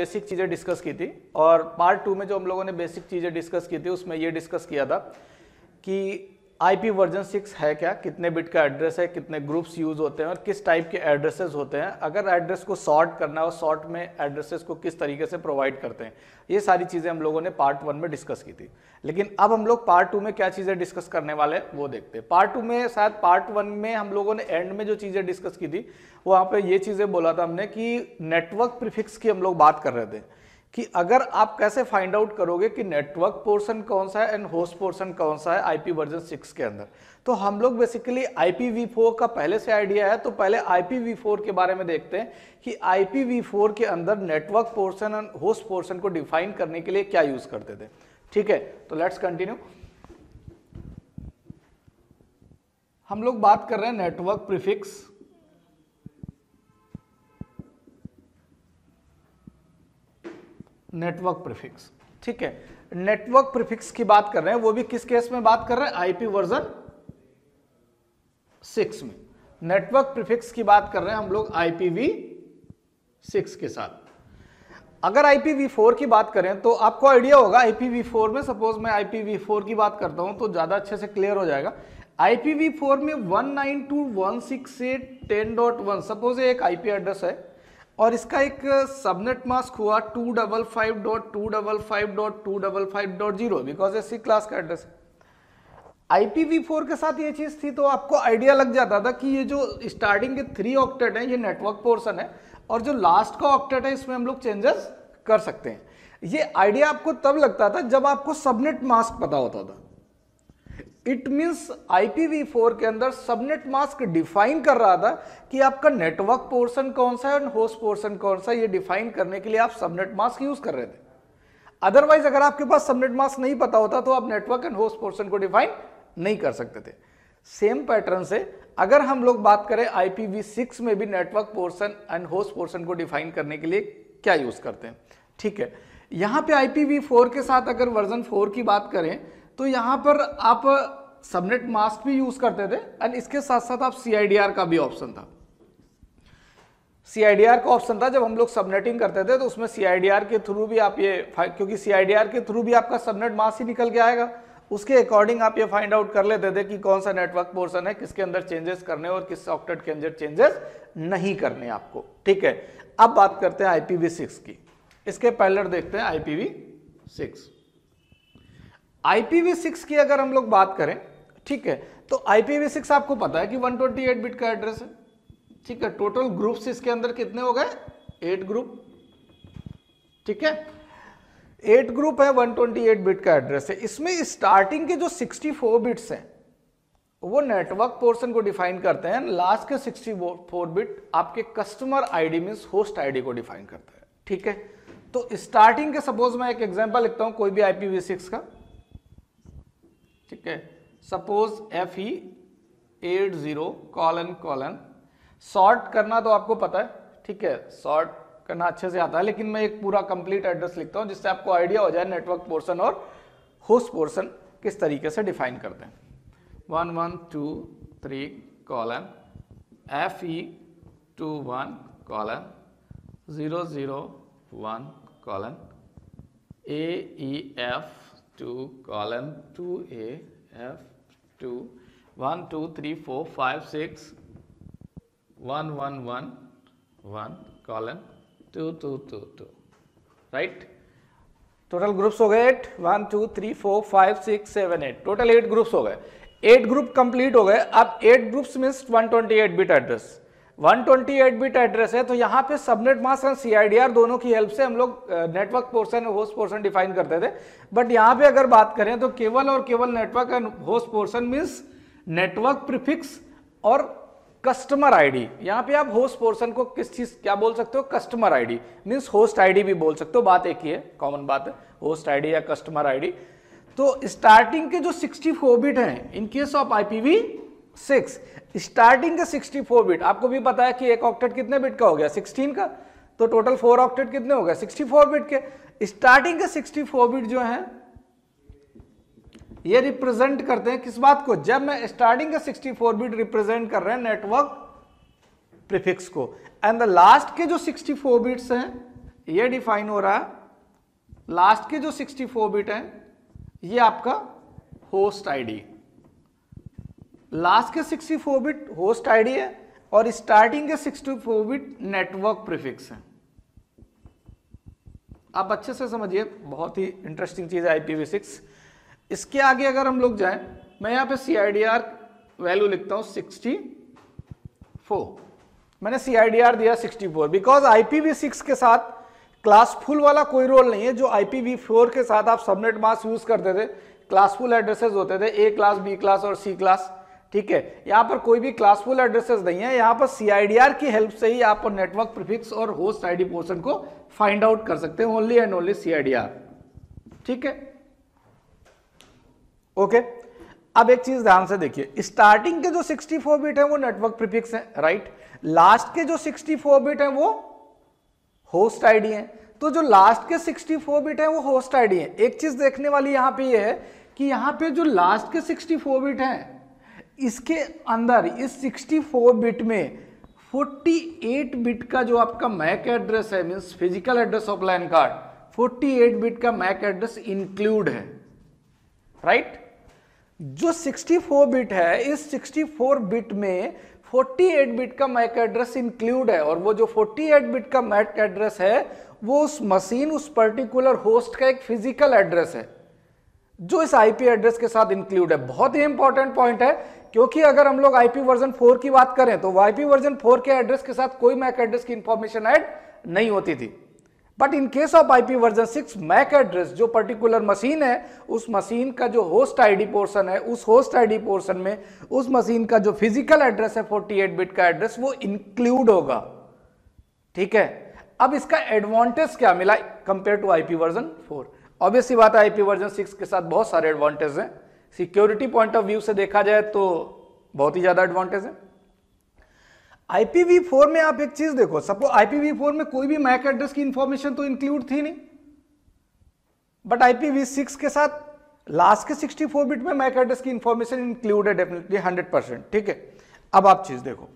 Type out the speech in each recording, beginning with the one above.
Basic चीज़ें discuss की थी और पार्ट टू में जो हम लोगों ने बेसिक चीज़ें डिस्कस की थी उसमें ये डिस्कस किया था कि आईपी वर्जन सिक्स है क्या कितने बिट का एड्रेस है कितने ग्रुप्स यूज होते हैं और किस टाइप के एड्रेसेस होते हैं अगर एड्रेस को सॉर्ट करना है और सॉर्ट में एड्रेसेस को किस तरीके से प्रोवाइड करते हैं ये सारी चीज़ें हम लोगों ने पार्ट वन में डिस्कस की थी लेकिन अब हम लोग पार्ट टू में क्या चीज़ें डिस्कस करने वाले हैं वो देखते हैं पार्ट टू में शायद पार्ट वन में हम लोगों ने एंड में जो चीज़ें डिस्कस की थी वहाँ पर ये चीज़ें बोला था हमने कि नेटवर्क प्रिफिक्स की हम लोग बात कर रहे थे कि अगर आप कैसे फाइंड आउट करोगे कि नेटवर्क पोर्शन कौन सा है एंड होस्ट पोर्शन कौन सा है आईपी वर्जन सिक्स के अंदर तो हम लोग बेसिकली फोर का पहले से आइडिया है तो पहले फोर के बारे में देखते हैं कि फोर के अंदर network portion and host portion को डिफाइन करने के लिए क्या यूज करते थे ठीक है तो लेट्स कंटिन्यू हम लोग बात कर रहे हैं नेटवर्क प्रिफिक्स नेटवर्क प्रीफिक्स ठीक है नेटवर्क प्रीफिक्स की बात कर रहे हैं वो भी किस केस में बात कर रहे हैं आईपी वर्जन सिक्स में नेटवर्क प्रीफिक्स की बात कर रहे हैं हम लोग आईपीवी सिक्स के साथ अगर आईपीवी फोर की बात करें तो आपको आइडिया होगा आईपीवी फोर में सपोज मैं आईपीवी फोर की बात करता हूं तो ज्यादा अच्छे से क्लियर हो जाएगा आईपीवी फोर में one nine two one six eight ten dot one suppose एक आईपी एड्रेस है और इसका एक सबनेट मास्क हुआ two double five dot two double five dot two double five dot zero because a C class का address है IPv4 के साथ ये चीज़ थी तो आपको आइडिया लग जाता था कि ये जो स्टार्टिंग के थ्री ऑक्टेट है ये नेटवर्क पोर्सन है और जो लास्ट का ऑक्टेट है इसमें हम लोग चेंजेस कर सकते हैं ये आइडिया आपको तब लगता था जब आपको सबनेट मास्क पता होता था इट मीन्स IPv4 के अंदर सबनेट मास्क डिफाइन कर रहा था कि आपका नेटवर्क पोर्शन कौन सा है और होस्ट पोर्शन कौन सा ये डिफाइन करने के लिए आप सबनेट मास्क यूज कर रहे थे अदरवाइज अगर आपके पास सबनेट मास्क नहीं पता होता तो आप नेटवर्क एंड होस्ट पोर्शन को डिफाइन नहीं कर सकते थे सेम पैटर्न से अगर हम लोग बात करें IPv6 में भी network portion and host portion को डिफाइन करने के लिए क्या यूज करते हैं ठीक है यहां पे IPv4 के साथ अगर वर्जन 4 की बात करें तो यहाँ पर आप सबनेट मास्क भी यूज करते थे एंड इसके साथ साथ आप सी का भी ऑप्शन था सी का ऑप्शन था जब हम लोग सबनेटिंग करते थे तो उसमें सी के थ्रू भी आप ये क्योंकि सी के थ्रू भी आपका सबनेट मास्क ही निकल के आएगा उसके अकॉर्डिंग आप ये फाइंड आउट कर लेते थे कि कौन सा नेटवर्क पोर्सन है किसके अंदर चेंजेस करने और किस सॉफ्टवेयर के अंदर चेंजेस नहीं करने आपको ठीक है अब बात करते हैं आईपीवी सिक्स की इसके पैलर देखते हैं आईपीवी सिक्स IPv6 की अगर हम लोग बात करें ठीक है तो IPv6 आपको पता है कि 128 बिट का एड्रेस है ठीक है टोटल ग्रुप्स इसके अंदर कितने हो गए एट ग्रुप ठीक है एट ग्रुप है 128 बिट का एड्रेस है इसमें स्टार्टिंग के जो 64 बिट्स हैं वो नेटवर्क पोर्शन को डिफाइन करते हैं लास्ट के 64 बिट आपके customer ID means host ID को डिफाइन करता है ठीक है तो स्टार्टिंग के सपोज मैं एक एग्जांपल लिखता हूं कोई भी आईपीवी सिक्स का ठीक है suppose F E eight zero colon colon short करना तो आपको पता है ठीक है शॉर्ट करना अच्छे से आता है लेकिन मैं एक पूरा कंप्लीट एड्रेस लिखता हूं जिससे आपको आइडिया हो जाए नेटवर्क पोर्सन और होस्ट पोर्सन किस तरीके से डिफाइन करते हैं one one two three colon F E two one colon zero zero one colon A E F 2 column 2a f2 1 2 3 4 5 6 1 1 1 1 column 2 2 2 2 right total groups हो गए eight one two three four five six seven eight total eight groups हो गए eight group complete हो गए अब eight groups means eight bit address 128 bit address है तो यहाँ पे सबनेट मास्क और सी दोनों की हेल्प से हम लोग network portion host portion define करते थे बट यहाँ पे अगर बात करें तो केवल और केवल network and host portion means network prefix और कस्टमर आईडी यहाँ पे आप होस्ट पोर्शन को किस चीज क्या बोल सकते हो customer ID means host D भी बोल सकते हो बात एक ही है कॉमन बात है होस्ट डी या कस्टमर डी तो स्टार्टिंग के जो सिक्सटी फोर बिट हैं of I of V six starting के 64 बिट आपको भी पता है कि एक ऑक्टेट कितने बिट का हो गया 16 का तो टोटल फोर ऑक्टेट कितने हो गया 64 बिट के स्टार्टिंग के 64 बिट जो है ये रिप्रेजेंट करते हैं किस बात को जब मैं स्टार्टिंग के 64 बिट रिप्रेजेंट कर रहे हैं नेटवर्क प्रीफिक्स को एंड द लास्ट के जो 64 बिट्स हैं ये डिफाइन हो रहा है लास्ट के जो 64 बिट हैं ये आपका होस्ट आईडी लास्ट के 64 बिट होस्ट आईडी है और स्टार्टिंग के 64 बिट नेटवर्क प्रीफिक्स है आप अच्छे से समझिए बहुत ही इंटरेस्टिंग चीज़ है आईपीवी सिक्स इसके आगे अगर हम लोग जाएं मैं यहां पे सी वैल्यू लिखता हूं 64 मैंने सी दिया 64 बिकॉज आईपीवी सिक्स के साथ क्लासफुल वाला कोई रोल नहीं है जो आईपीवी फोर के साथ आप सबनेट मास यूज करते थे क्लासफुल एड्रेसेस होते थे ए क्लास बी क्लास और सी क्लास ठीक है यहाँ पर कोई भी क्लासफुल एड्रेसेस नहीं है यहाँ पर सी की हेल्प से ही आप नेटवर्क प्रिफिक्स और होस्ट आई डी को फाइंड आउट कर सकते हैं ओनली एंड ओनली सी ठीक है ओके अब एक चीज ध्यान से देखिए स्टार्टिंग के जो 64 बिट है वो नेटवर्क प्रीफिक्स है राइट लास्ट के जो 64 बिट है वो होस्ट आईडी है तो जो लास्ट के 64 बिट है वो होस्ट आईडी है एक चीज देखने वाली यहां पे ये यह है कि यहां पे जो लास्ट के 64 बिट है इसके अंदर इस 64 बिट में 48 बिट का जो आपका मैक एड्रेस है means physical address of line card 48 bit का मैक एड्रेस इंक्लूड है राइट right? जो 64 बिट है इस 64 बिट में 48 बिट का मैक एड्रेस इंक्लूड है और वो जो 48 बिट का मैक एड्रेस है वो उस मशीन उस पर्टिकुलर होस्ट का एक फिजिकल एड्रेस है जो इस आईपी एड्रेस के साथ इंक्लूड है बहुत ही इंपॉर्टेंट पॉइंट है क्योंकि अगर हम लोग आईपी वर्जन 4 की बात करें तो आईपी वर्जन 4 के एड्रेस के साथ कोई मैक एड्रेस की इंफॉर्मेशन ऐड नहीं होती थी but in case of IP version 6 MAC address जो पर्टिकुलर मशीन है उस मशीन का जो होस्ट आईडी पोर्शन है उस होस्ट आईडी पोर्शन में उस मशीन का जो फिजिकल एड्रेस है एट बिट का एड्रेस वो इंक्लूड होगा ठीक है अब इसका एडवांटेज क्या मिला compare to IP version four obviously बात है आईपी वर्जन सिक्स के साथ बहुत सारे एडवांटेज हैं सिक्योरिटी पॉइंट ऑफ व्यू से देखा जाए तो बहुत ही ज़्यादा एडवांटेज है IPv4 में आप एक चीज देखो सबको IPv4 में कोई भी मैक एड्रेस की इंफॉर्मेशन तो इंक्लूड थी नहीं बट IPv6 के साथ लास्ट के 64 बिट में मैक एड्रेस की इंफॉर्मेशन इंक्लूड है डेफिनेटली 100 परसेंट ठीक है अब आप चीज देखो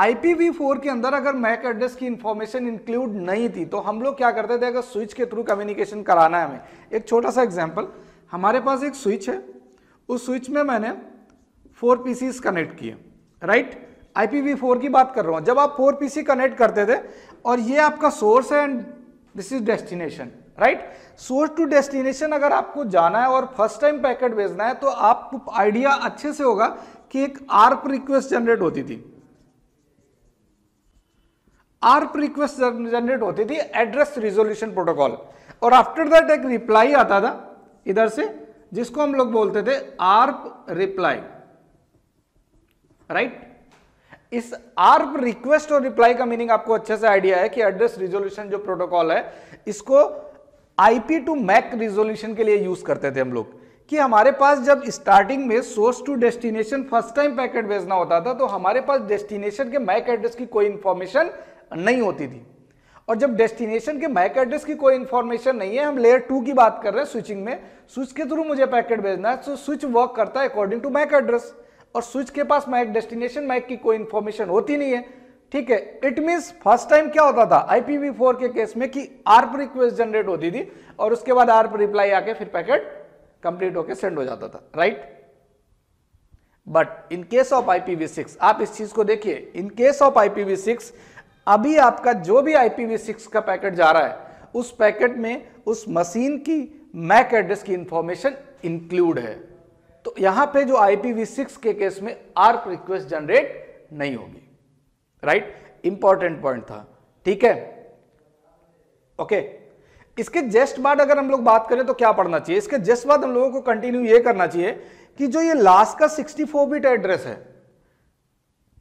IPv4 के अंदर अगर मैक एड्रेस की इंफॉर्मेशन इंक्लूड नहीं थी तो हम लोग क्या करते थे अगर स्विच के थ्रू कम्युनिकेशन कराना है हमें एक छोटा सा एग्जाम्पल हमारे पास एक स्विच है उस स्विच में मैंने फोर पीसीस कनेक्ट किए राइट IPv4 की बात कर रहा हूं जब आप फोर पीसी कनेक्ट करते थे और ये आपका सोर्स है and this is destination right source to destination अगर आपको जाना है और फर्स्ट टाइम पैकेट भेजना है तो आपको आइडिया अच्छे से होगा कि एक आर्प रिक्वेस्ट जनरेट होती थी आर्प रिक्वेस्ट जनरेट होती थी एड्रेस रिजोल्यूशन प्रोटोकॉल और आफ्टर दैट एक रिप्लाई आता था इधर से जिसको हम लोग बोलते थे आर्प रिप्लाई राइट इस आर्प रिक्वेस्ट और रिप्लाई का मीनिंग आपको अच्छे से आइडिया है कि एड्रेस रिजोल्यूशन जो प्रोटोकॉल है इसको आईपी टू मैक रिजोल्यूशन के लिए यूज करते थे हम लोग कि हमारे पास जब स्टार्टिंग में source to destination first time packet भेजना होता था तो हमारे पास डेस्टिनेशन के मैक एड्रेस की कोई इंफॉर्मेशन नहीं होती थी और जब डेस्टिनेशन के मैक एड्रेस की कोई इंफॉर्मेशन नहीं है हम लेयर टू की बात कर रहे हैं स्विचिंग में स्विच के थ्रू मुझे पैकेट भेजना है तो स्विच वर्क करता है अकॉर्डिंग टू मैक एड्रेस और स्विच के पास मैक डेस्टिनेशन मैक की कोई इंफॉर्मेशन होती नहीं है ठीक है इट मीन्स फर्स्ट टाइम क्या होता था फोर के केस में कि आर्प रिक्वेस्ट जनरेट होती थी और उसके बाद आर्प रिप्लाई आके फिर पैकेट कंप्लीट होकर सेंड हो जाता था right but in case of six आप इस चीज को देखिए इन केस ऑफ सिक्स अभी आपका जो भी IPv6 का पैकेट जा रहा है उस पैकेट में उस मशीन की मैक एड्रेस की इंफॉर्मेशन इंक्लूड है तो यहां पे जो IPv6 के केस में आर्क रिक्वेस्ट जनरेट नहीं होगी राइट इंपॉर्टेंट पॉइंट था ठीक है ओके okay. इसके जस्ट बाद अगर हम लोग बात करें तो क्या पढ़ना चाहिए इसके जस्ट बाद हम लोगों को कंटिन्यू ये करना चाहिए कि जो ये लास्ट का 64 बिट एड्रेस है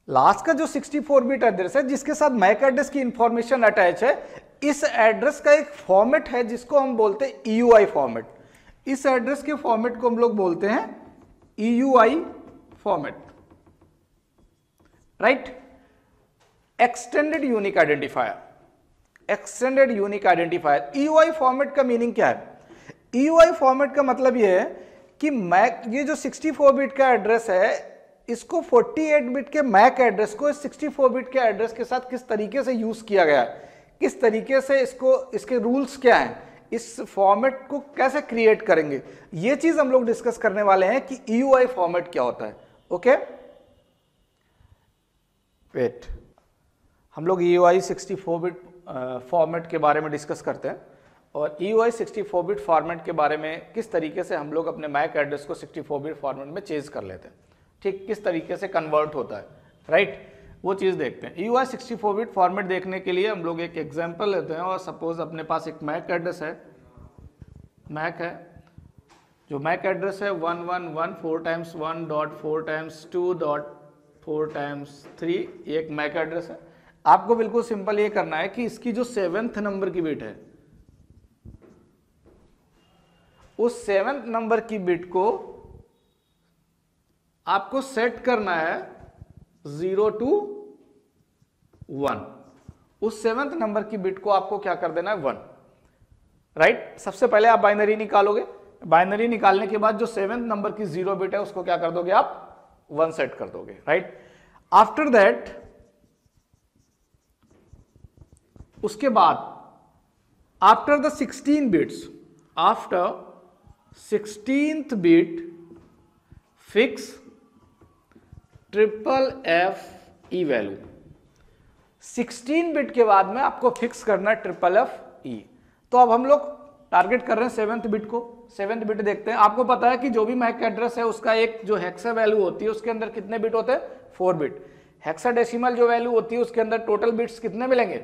लास्ट का जो 64 बिट एड्रेस है जिसके साथ मैक एड्रेस की इंफॉर्मेशन अटैच है इस एड्रेस का एक फॉर्मेट है जिसको हम बोलते हैं ई e फॉर्मेट इस एड्रेस के फॉर्मेट को हम लोग बोलते हैं E format right extended unique identifier extended unique identifier E format का मीनिंग क्या है ई e फॉर्मेट का मतलब यह है कि मैक ये जो 64 बिट का एड्रेस है इसको 48 बिट के मैक एड्रेस को 64 बिट के एड्रेस के साथ किस तरीके से यूज किया गया है किस तरीके से इसको इसके रूल्स क्या हैं इस फॉर्मेट को कैसे क्रिएट करेंगे ये चीज हम लोग डिस्कस करने वाले हैं कि यू e फॉर्मेट क्या होता है ओके वेट हम लोग E U I bit format के बारे में डिस्कस करते हैं और E U I bit format के बारे में किस तरीके से हम लोग अपने मैक एड्रेस को 64 बिट फॉर्मेट में चेंज कर लेते हैं ठीक किस तरीके से कन्वर्ट होता है राइट वो चीज़ देखते हैं यू आर सिक्सटी फोर बिट फॉर्मेट देखने के लिए हम लोग एक एग्जाम्पल लेते हैं और सपोज अपने पास एक मैक एड्रेस है मैक है जो मैक एड्रेस है one one one four times one dot four times two dot four times three एक मैक एड्रेस है आपको बिल्कुल सिंपल ये करना है कि इसकी जो सेवेंथ नंबर की बिट है उस सेवेंथ नंबर की बिट को आपको सेट करना है जीरो टू वन उस सेवंथ नंबर की बिट को आपको क्या कर देना है वन राइट right? सबसे पहले आप बाइनरी निकालोगे बाइनरी निकालने के बाद जो सेवेंथ नंबर की जीरो बिट है उसको क्या कर दोगे आप वन सेट कर दोगे राइट आफ्टर दैट उसके बाद after the sixteen bits after sixteenth bit fix triple F E value 16 bit के बाद में आपको फिक्स करना है ट्रिपल एफ ई तो अब हम लोग टारगेट कर रहे हैं सेवेंथ बिट को सेवेंथ बिट देखते हैं आपको पता है कि जो भी मैक एड्रेस है उसका एक जो हेक्सा वैल्यू होती है उसके अंदर कितने बिट होते हैं फोर बिट हेक्सा डेसिमल जो वैल्यू होती है उसके अंदर टोटल बिट्स कितने मिलेंगे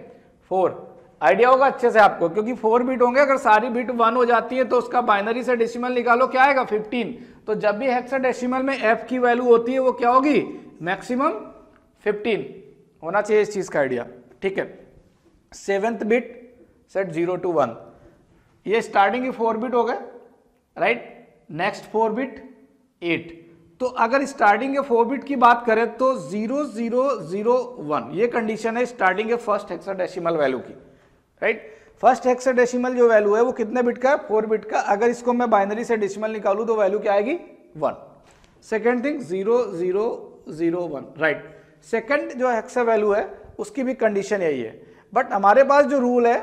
फोर आइडिया होगा अच्छे से आपको क्योंकि फोर बिट होंगे अगर सारी बिट वन हो जाती है तो उसका बाइनरी से डेसिमल निकालो क्या आएगा फिफ्टीन तो जब भी हेक्साडेसिमल में एफ की वैल्यू होती है वो क्या होगी मैक्सिमम 15 होना चाहिए इस चीज़ का आइडिया ठीक है seventh bit set zero to one ये स्टार्टिंग ही फोर बिट हो गए right next four bit eight तो अगर स्टार्टिंग के फोर बिट की बात करें तो जीरो जीरो जीरो वन ये कंडीशन है स्टार्टिंग के फर्स्ट हेक्साडेसिमल वैल्यू की राइट right? फर्स्ट हेक्साडेसिमल जो वैल्यू है वो कितने बिट का है फोर बिट का अगर इसको मैं बाइनरी से डेसिमल निकालू तो वैल्यू क्या आएगी one second thing zero zero zero one right second जो हेक्सा वैल्यू है उसकी भी कंडीशन यही है बट हमारे पास जो रूल है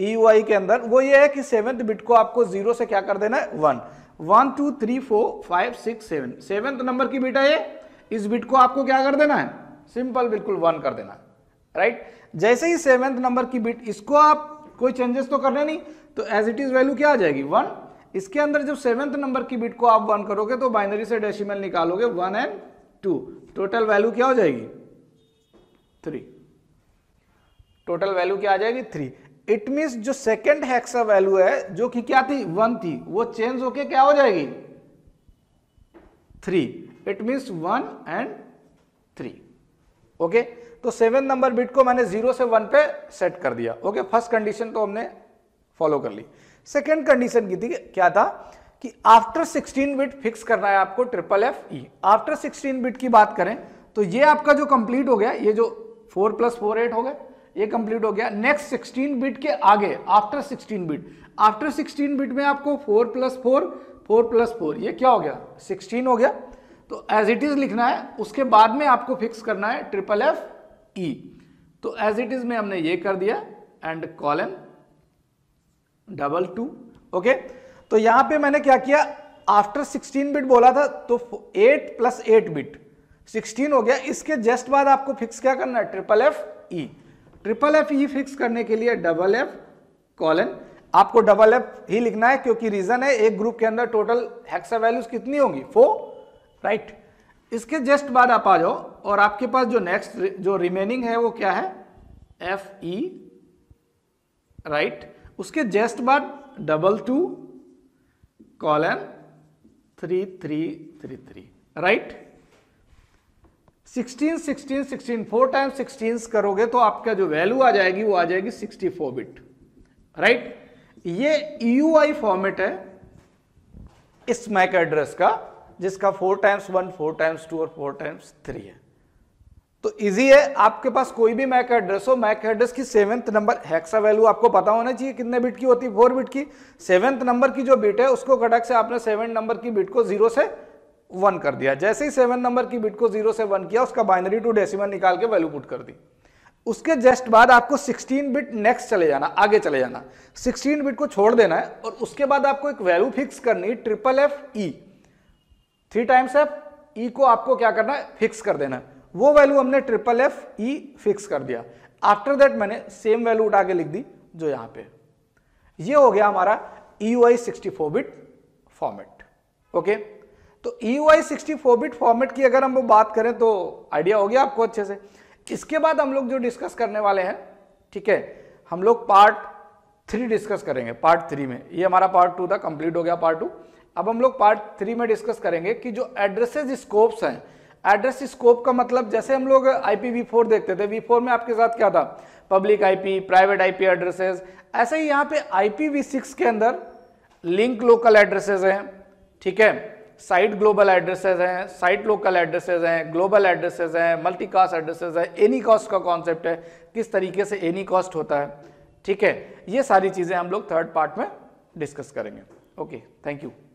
ई e के अंदर वो ये है कि सेवन्थ बिट को आपको जीरो से क्या कर देना है one one two three four five six seven seventh number की बिट है ये इस बिट को आपको क्या कर देना है सिंपल बिल्कुल वन कर देना राइट right? जैसे ही सेवेंथ नंबर की बिट इसको आप कोई चेंजेस तो करने नहीं तो एज इट इज वैल्यू क्या आ जाएगी वन इसके अंदर जब सेवेंथ नंबर की बिट को आप वन करोगे तो बाइनरी से डेसिमल निकालोगे one and two total value क्या हो जाएगी थ्री टोटल वैल्यू क्या आ जाएगी थ्री इट मीन जो सेकेंड हेक्सा वैल्यू है जो कि क्या थी वन थी वो चेंज होके क्या हो जाएगी three it means one and three okay तो सेवन नंबर बिट को मैंने जीरो से वन पे सेट कर दिया ओके फर्स्ट कंडीशन तो हमने फॉलो कर ली सेकेंड कंडीशन की थी क्या था कि आफ्टर 16 बिट फिक्स करना है आपको triple F E after 16 bit की बात करें तो ये आपका जो कंप्लीट हो गया ये जो 4 प्लस फोर एट हो गया ये कंप्लीट हो गया नेक्स्ट 16 बिट के आगे आफ्टर 16 बिट आफ्टर 16 बिट में आपको 4 plus four four plus four ये क्या हो गया 16 हो गया तो एज इट इज लिखना है उसके बाद में आपको फिक्स करना है ट्रिपल एफ ई e. तो एज इट इज में हमने ये कर दिया and column double two okay तो यहां पे मैंने क्या किया आफ्टर 16 बिट बोला था तो 8 प्लस एट बिट 16 हो गया इसके जस्ट बाद आपको फिक्स क्या करना है triple F E triple F E fix करने के लिए डबल एफ कॉलन आपको डबल एफ ही लिखना है क्योंकि रीजन है एक ग्रुप के अंदर टोटल हेक्सा वैल्यूज कितनी होंगी फोर राइट right? इसके जस्ट बाद आप आ जाओ और आपके पास जो नेक्स्ट जो रिमेनिंग है वो क्या है एफ ई राइट उसके जस्ट बाद double two colon three three three three right sixteen sixteen sixteen four time sixteen करोगे तो आपका जो वैल्यू आ जाएगी वो आ जाएगी सिक्सटी फोर बिट राइट ये ई e फॉर्मेट है इस मैक एड्रेस का जिसका four times one four times two और फोर टाइम्स थ्री है तो इजी है आपके पास कोई भी मैक एड्रेस हो मैक एड्रेस की सेवेंथ नंबर हेक्सा वैल्यू आपको पता होना चाहिए कितने बिट की होती है फोर बिट की सेवेंथ नंबर की जो बिट है उसको कटक से आपने सेवन नंबर की बिट को जीरो से वन कर दिया जैसे ही सेवन नंबर की बिट को जीरो से वन किया उसका बाइनरी टू डेसिमल निकाल के वैल्यू पुट कर दी उसके जस्ट बाद आपको 16 बिट नेक्स्ट चले जाना आगे चले जाना 16 बिट को छोड़ देना है और उसके बाद आपको एक वैल्यू फिक्स करनी triple F E three times F E को आपको क्या करना है फिक्स कर देना वो वैल्यू हमने ट्रिपल एफ ई फिक्स कर दिया आफ्टर दैट मैंने सेम वैल्यू उठा के लिख दी जो यहां पे ये हो गया हमारा E O I sixty four bit format okay तो E O I sixty four bit format की अगर हम वो बात करें तो आइडिया हो गया आपको अच्छे से इसके बाद हम लोग जो डिस्कस करने वाले हैं ठीक है हम लोग पार्ट थ्री डिस्कस करेंगे पार्ट थ्री में ये हमारा पार्ट टू था कंप्लीट हो गया पार्ट टू अब हम लोग पार्ट थ्री में डिस्कस करेंगे कि जो एड्रेसेज स्कोप्स हैं एड्रेस स्कोप का मतलब जैसे हम लोग आई फोर देखते थे वी फोर में आपके साथ क्या था public IP private IP addresses ऐसे ही यहाँ पे आई सिक्स के अंदर लिंक लोकल एड्रेसेस हैं ठीक है साइट ग्लोबल एड्रेसेस हैं साइट लोकल एड्रेसेस हैं ग्लोबल एड्रेसेस हैं मल्टी कास्ट एड्रेसेस हैं एनी कॉस्ट का कॉन्सेप्ट है किस तरीके से एनी कॉस्ट होता है ठीक है ये सारी चीज़ें हम लोग थर्ड पार्ट में डिस्कस करेंगे ओके थैंक यू